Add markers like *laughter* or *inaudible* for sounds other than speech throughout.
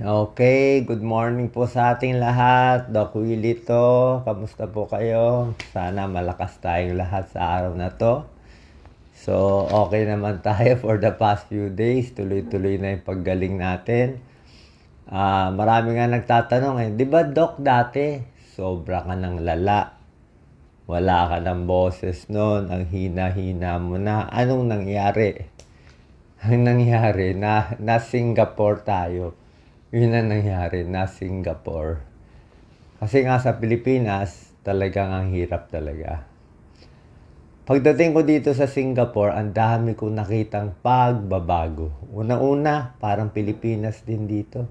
Okay, good morning po sa ating lahat. Doc Willie to. Kamusta po kayo? Sana malakas tayong lahat sa araw na to. So, okay naman *laughs* tayo for the past few days. Tuloy-tuloy na yung paggaling natin. Uh, marami nga nagtatanong eh, di ba Doc dati? Sobra ka ng lala. Wala ka ng boses noon. Ang hina-hina mo na. Anong nangyari? *laughs* Ang nangyari na na Singapore tayo yun ang nangyari na Singapore. Kasi nga sa Pilipinas, talagang ang hirap talaga. Pagdating ko dito sa Singapore, ang dami kong nakitang pagbabago. Una-una, parang Pilipinas din dito.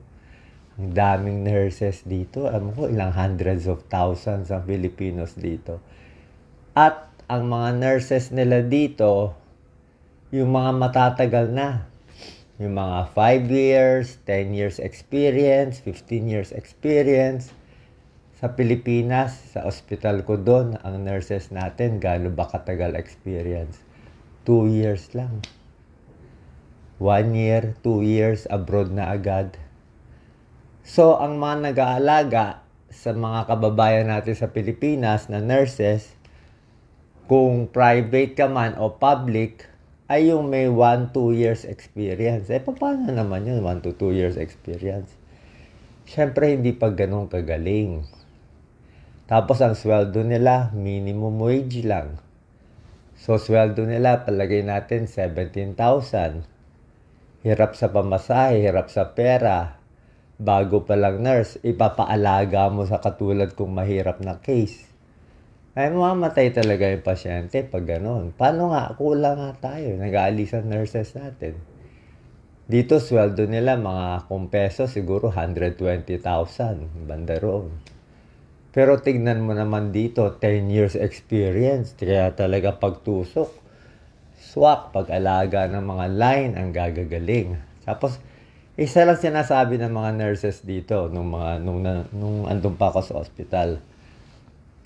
Ang daming nurses dito. Alam ko, ilang hundreds of thousands ang Filipinos dito. At ang mga nurses nila dito, yung mga matatagal na. Yung mga 5 years, 10 years experience, 15 years experience. Sa Pilipinas, sa ospital ko doon, ang nurses natin, galo ba katagal experience? 2 years lang. 1 year, 2 years, abroad na agad. So, ang mga nag-aalaga sa mga kababayan natin sa Pilipinas na nurses, kung private ka man o public, ay yung may 1-2 years experience. Eh, paano naman yun, 1 to 2 years experience? Siyempre, hindi pa ganun kagaling. Tapos, ang sweldo nila, minimum wage lang. So, sweldo nila, palagay natin, 17,000. Hirap sa pamasahe, hirap sa pera. Bago pa lang nurse, ipapaalaga mo sa katulad kong mahirap na case ay, mamatay talaga yung pasyente pag gano'n. Paano nga? Kulang nga tayo. Nag-aalis ang nurses natin. Dito, sweldo nila mga kung peso, siguro 120,000. Banda roon. Pero tignan mo naman dito, 10 years experience. Kaya talaga pagtusok, swak, pag-alaga ng mga line, ang gagagaling. Tapos, isa lang sinasabi ng mga nurses dito nung mga nung nung andun pa ako sa ospital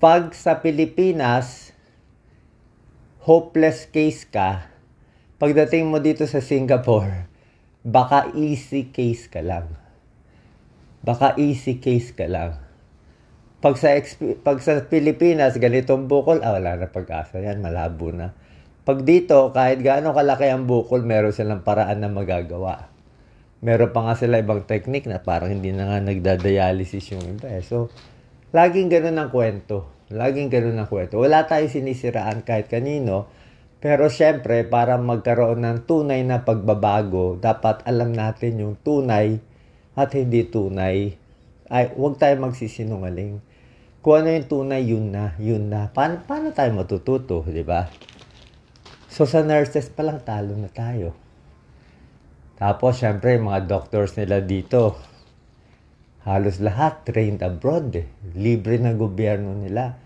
pag sa Pilipinas, hopeless case ka, pagdating mo dito sa Singapore, baka easy case ka lang. Baka easy case ka lang. Pag sa, pag sa Pilipinas, ganitong bukol, ah, wala na pag-asa yan, malabo na. Pag dito, kahit gaano kalaki ang bukol, meron silang paraan na magagawa. Meron pa nga sila ibang technique na parang hindi na nga nagdadialysis yung iba eh. So, Laging ganun ang kwento. Laging ganun ang kwento. Wala tayong sinisiraan kahit kanino. Pero syempre, para magkaroon ng tunay na pagbabago, dapat alam natin yung tunay at hindi tunay. Ay, huwag tayo magsisinungaling. Kung ano yung tunay, yun na, yun na. Paano, paano tayo matututo, di ba? So, sa nurses pa lang, talo na tayo. Tapos, syempre, mga doctors nila dito, halos lahat trained abroad eh. Libre na gobyerno nila.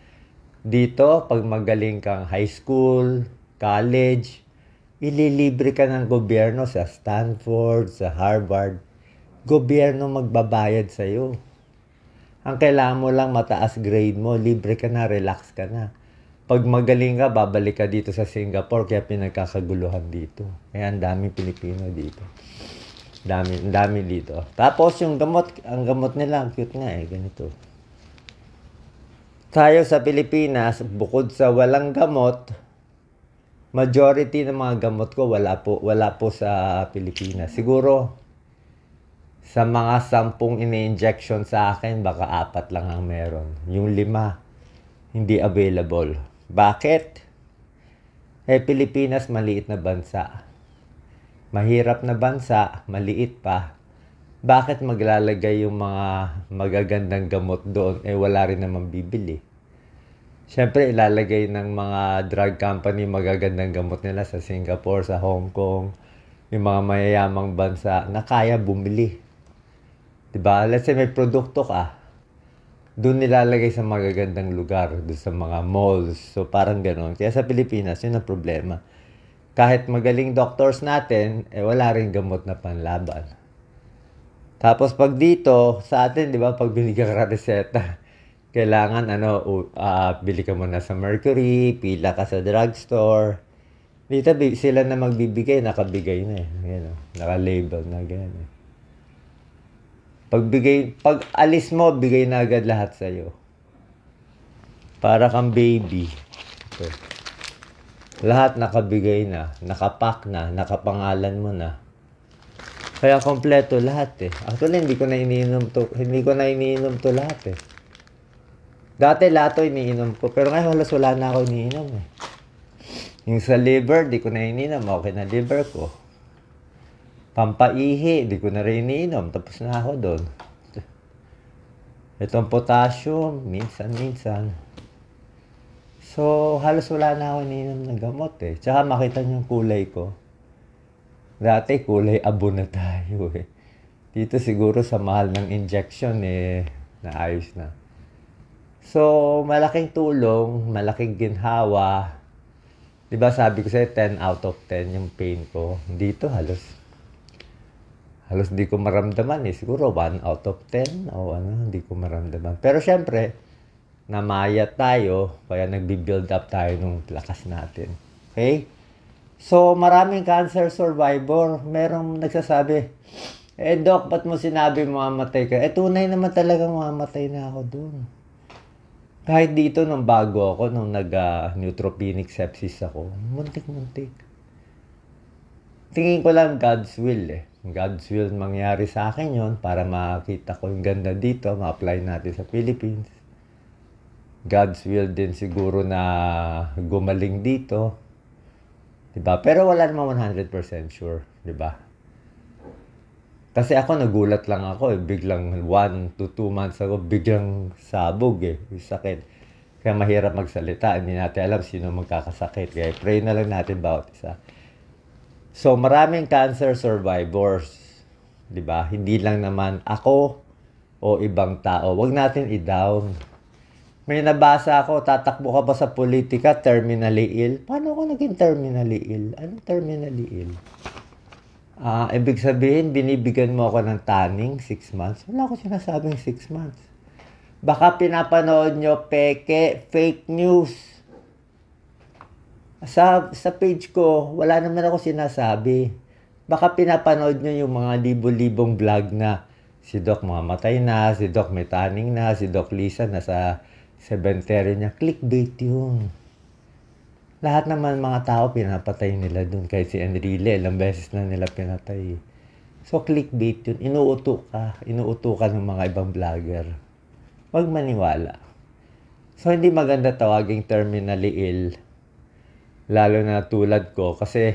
Dito, pag magaling kang high school, college, ililibre ka ng gobyerno sa Stanford, sa Harvard. Gobyerno magbabayad sa'yo. Ang kailangan mo lang mataas grade mo, libre ka na, relax ka na. Pag magaling ka, babalik ka dito sa Singapore, kaya pinagkakaguluhan dito. Kaya ang daming Pilipino dito. Dami, dami dito. Tapos yung gamot, ang gamot nila, cute nga eh, ganito. Tayo sa Pilipinas, bukod sa walang gamot, majority ng mga gamot ko wala po, wala po sa Pilipinas. Siguro, sa mga sampung ini-injection sa akin, baka apat lang ang meron. Yung lima, hindi available. Bakit? Eh, Pilipinas, maliit na bansa Mahirap na bansa, maliit pa. Bakit maglalagay yung mga magagandang gamot doon eh wala rin naman bibili? Siyempre, ilalagay ng mga drug company magagandang gamot nila sa Singapore, sa Hong Kong, yung mga mayayamang bansa na kaya bumili. Diba? Let's say may produkto ka, doon nilalagay sa magagandang lugar, doon sa mga malls. So, parang ganun. Kaya sa Pilipinas, yun ang problema kahit magaling doctors natin, eh wala rin gamot na panlaban. Tapos pag dito, sa atin, di ba, pag binigyan ka reseta, *laughs* kailangan ano, uh, bili ka muna sa Mercury, pila ka sa drugstore. Dito sila na magbibigay, nakabigay na eh. Ganun, oh, nakalabel na ganyan eh. Pagbigay, pag alis mo, bigay na agad lahat sa'yo. Para kang baby. Okay. Lahat nakabigay na, nakapak na, nakapangalan mo na. Kaya kompleto lahat eh. Actually, hindi ko na iniinom to, hindi ko na iniinom to lahat eh. Dati lahat to iniinom ko, pero ngayon halos wala na ako iniinom eh. Yung sa liver, di ko na iniinom. Okay na liver ko. Pampaihi, di ko na rin iniinom. Tapos na ako doon. Itong potassium, minsan-minsan. So, halos wala na ako iniinom ng gamot eh. Tsaka makita niyo yung kulay ko. Dati kulay abo na tayo eh. Dito siguro sa mahal ng injection eh, naayos na. So, malaking tulong, malaking ginhawa. 'Di ba sabi ko sa 10 out of 10 yung pain ko. Dito halos halos di ko maramdaman eh. Siguro 1 out of 10 o ano, di ko maramdaman. Pero syempre, namayat tayo, kaya nagbi-build up tayo ng lakas natin. Okay? So, maraming cancer survivor. Merong nagsasabi, eh, Doc, ba't mo sinabi mamatay ka? Eh, tunay naman talaga mamatay na ako dun. Kahit dito, nung bago ako, nung nag-neutropenic ah, uh, sepsis ako, muntik-muntik. Tingin ko lang God's will eh. God's will mangyari sa akin yon para makita ko yung ganda dito, ma-apply natin sa Philippines. God's will din siguro na gumaling dito. 'Di ba? Pero wala naman 100% sure, 'di ba? Kasi ako nagulat lang ako, eh. biglang 1 to 2 months ako, biglang sabog eh, sakit. Kaya mahirap magsalita, hindi natin alam sino magkakasakit. Kaya pray na lang natin bawat isa. So maraming cancer survivors, 'di ba? Hindi lang naman ako o ibang tao. Huwag natin i-down may nabasa ako, tatakbo ka ba sa politika, terminally ill? Paano ako naging terminally ill? Anong terminally ill? Ah, uh, ibig sabihin, binibigyan mo ako ng tanning, 6 months. Wala ko sinasabing 6 months. Baka pinapanood nyo, peke, fake news. Sa, sa page ko, wala naman ako sinasabi. Baka pinapanood nyo yung mga libo-libong vlog na si Doc mamatay na, si Doc may tanning na, si Doc Lisa nasa Sementeryo niya. Clickbait yun. Lahat naman mga tao pinapatay nila dun. Kahit si Enrile, ilang beses na nila pinatay. So, clickbait yun. Inuuto ka. Inuuto ka ng mga ibang vlogger. Huwag maniwala. So, hindi maganda tawaging terminally ill. Lalo na tulad ko. Kasi,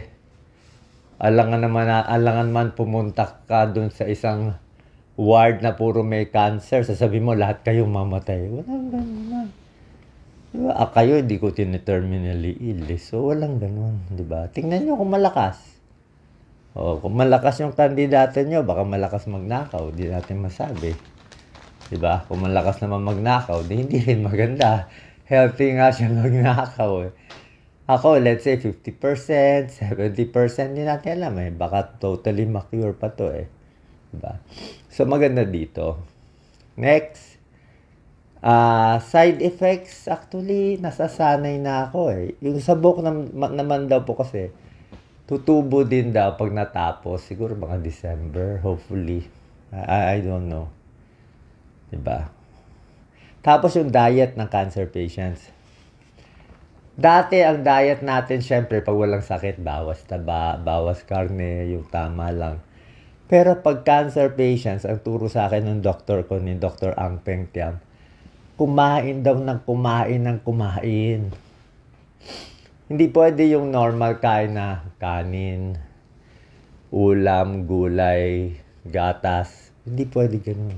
alangan naman, alangan man pumunta ka dun sa isang ward na puro may cancer, sasabi mo lahat kayong mamatay. Walang ganun. Diba? Ah, kayo, hindi ko tine ill. So, walang ganun. ba diba? Tingnan nyo kung malakas. O, oh, kung malakas yung kandidato nyo, baka malakas magnakaw. Di natin masabi. ba diba? Kung malakas naman magnakaw, di hindi rin maganda. Healthy nga siya *laughs* magnakaw. Eh. Ako, let's say 50%, 70%, hindi natin alam eh. Baka totally macure pa to eh. Diba? So, maganda dito. Next, uh, side effects, actually, nasasanay na ako eh. Yung sabok nam, naman daw po kasi, tutubo din daw pag natapos. Siguro mga December, hopefully. I, I don't know. Diba? Tapos yung diet ng cancer patients. Dati ang diet natin, syempre, pag walang sakit, bawas taba, bawas karne, yung tama lang pero pag cancer patients, ang turo sa akin ng doktor ko ni Dr. Ang Peng Tiam, kumain daw ng kumain ng kumain. Hindi pwede yung normal kain na kanin, ulam, gulay, gatas. Hindi pwede ganun.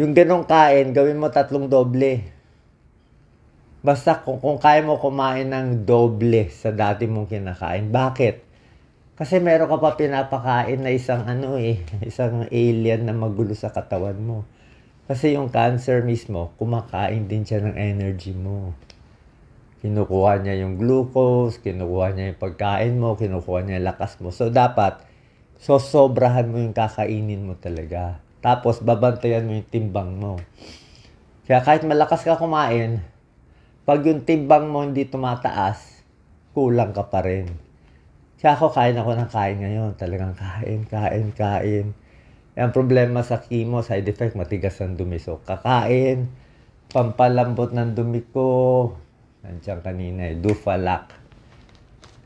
Yung ganong kain, gawin mo tatlong doble. Basta kung, kung kaya mo kumain ng doble sa dati mong kinakain, bakit? Kasi meron ka pa pinapakain na isang ano eh, isang alien na magulo sa katawan mo. Kasi yung cancer mismo, kumakain din siya ng energy mo. Kinukuha niya yung glucose, kinukuha niya yung pagkain mo, kinukuha niya yung lakas mo. So dapat, so sobrahan mo yung kakainin mo talaga. Tapos babantayan mo yung timbang mo. Kaya kahit malakas ka kumain, pag yung timbang mo hindi tumataas, kulang ka pa rin. Kaya ako kain ako ng kain ngayon. Talagang kain, kain, kain. Ang problema sa chemo, side effect, matigas ang dumi. So, kakain, pampalambot ng dumi ko. Nandiyan kanina eh, dufalak.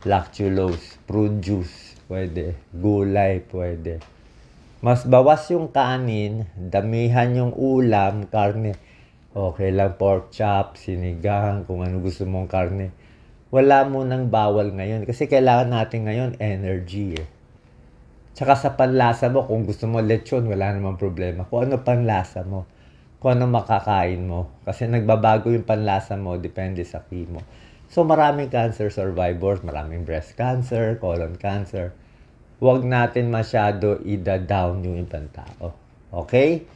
lactulose, prune juice, pwede, gulay, pwede. Mas bawas yung kanin, damihan yung ulam, karne. Okay lang pork chop, sinigang, kung ano gusto mong karne wala mo nang bawal ngayon. Kasi kailangan natin ngayon energy eh. Tsaka sa panlasa mo, kung gusto mo lechon, wala namang problema. Kung ano panlasa mo, kung ano makakain mo. Kasi nagbabago yung panlasa mo, depende sa chemo. So maraming cancer survivors, maraming breast cancer, colon cancer. Huwag natin masyado ida-down yung ibang tao. Okay?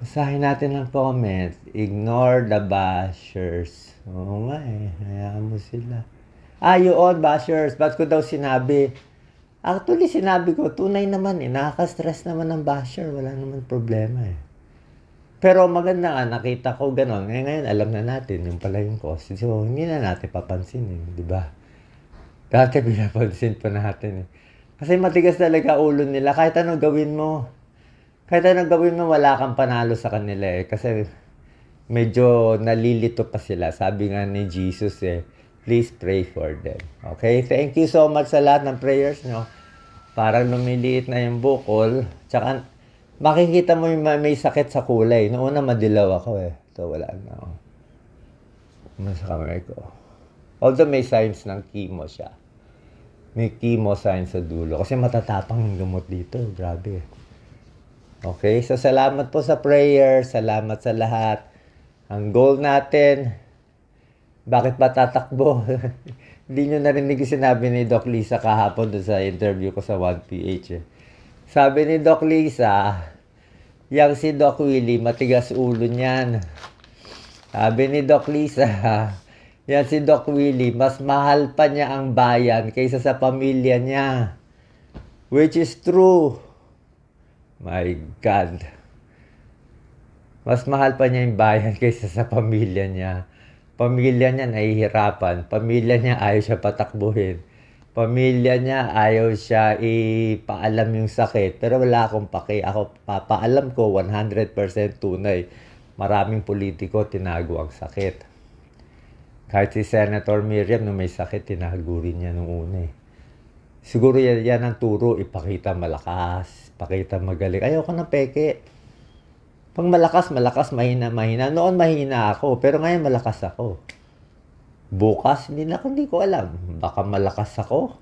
Basahin natin ang comment. Ignore the bashers. Oo nga eh. Hayaan mo sila. Ah, bashers. Ba't ko daw sinabi? Actually, sinabi ko, tunay naman eh. Nakaka-stress naman ng basher. Wala naman problema eh. Pero maganda nga, nakita ko gano'n. Ngayon, eh, ngayon, alam na natin yung pala yung cause. So, hindi na natin papansinin, eh, di ba? Dati pinapansin pa natin eh. Kasi matigas talaga ulo nila. Kahit anong gawin mo, kahit anong gawin mo, wala kang panalo sa kanila eh. Kasi medyo nalilito pa sila. Sabi nga ni Jesus eh, please pray for them. Okay? Thank you so much sa lahat ng prayers nyo. Parang lumiliit na yung bukol. Tsaka makikita mo yung may sakit sa kulay. Noong una madilaw ako eh. So wala na ako. Mas kamay ko. Although may signs ng chemo siya. May chemo signs sa dulo. Kasi matatapang yung gamot dito. Grabe eh. Okay, so salamat po sa prayer, salamat sa lahat. Ang goal natin, bakit ba tatakbo? *laughs* Hindi nyo narinig yung sinabi ni Doc Lisa kahapon sa interview ko sa 1PH. Eh. Sabi ni Doc Lisa, yang si Doc Willie, matigas ulo niyan. Sabi ni Doc Lisa, *laughs* yan si Doc Willie, mas mahal pa niya ang bayan kaysa sa pamilya niya. Which is true. My God. Mas mahal pa niya yung bayan *laughs* kaysa sa pamilya niya. Pamilya niya nahihirapan. Pamilya niya ayaw siya patakbuhin. Pamilya niya ayaw siya ipaalam yung sakit. Pero wala akong paki. Ako papaalam ko 100% tunay. Maraming politiko tinago ang sakit. Kahit si Senator Miriam nung may sakit, tinago rin niya nung una eh. Siguro yan, yan ang turo, ipakita malakas Pakita magaling. Ayoko ng peke. Pag malakas, malakas, mahina, mahina. Noon mahina ako, pero ngayon malakas ako. Bukas, hindi na hindi ko alam. Baka malakas ako.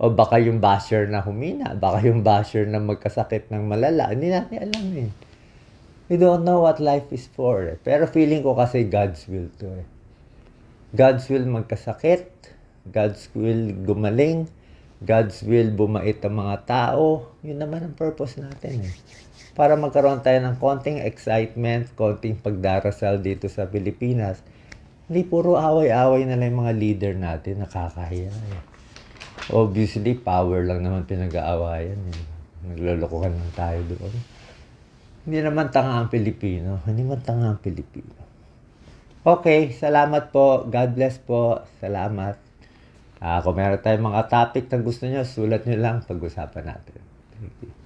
O baka yung basher na humina. Baka yung basher na magkasakit ng malala. Hindi natin alam eh. We don't know what life is for. Pero feeling ko kasi God's will to eh. God's will magkasakit. God's will gumaling. God's will, bumait ang mga tao. Yun naman ang purpose natin eh. Para magkaroon tayo ng konting excitement, konting pagdarasal dito sa Pilipinas. Hindi puro away-away na lang yung mga leader natin, nakakahiya eh. Obviously, power lang naman pinag-aawayan. Eh. Naglolokohan lang tayo doon. Hindi naman tanga ang Pilipino. Hindi naman tanga ang Pilipino. Okay, salamat po. God bless po. Salamat. Uh, kung meron tayong mga topic na gusto nyo, sulat nyo lang, pag-usapan natin. Thank you.